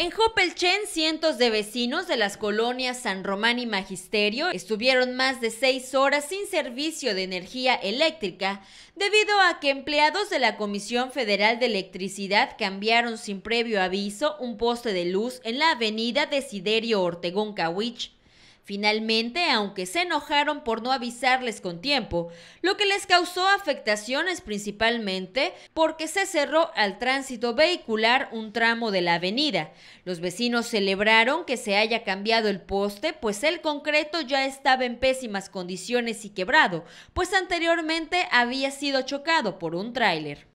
En Hopelchen, cientos de vecinos de las colonias San Román y Magisterio estuvieron más de seis horas sin servicio de energía eléctrica debido a que empleados de la Comisión Federal de Electricidad cambiaron sin previo aviso un poste de luz en la avenida Desiderio Ortegón Cawich Finalmente, aunque se enojaron por no avisarles con tiempo, lo que les causó afectaciones principalmente porque se cerró al tránsito vehicular un tramo de la avenida. Los vecinos celebraron que se haya cambiado el poste, pues el concreto ya estaba en pésimas condiciones y quebrado, pues anteriormente había sido chocado por un tráiler.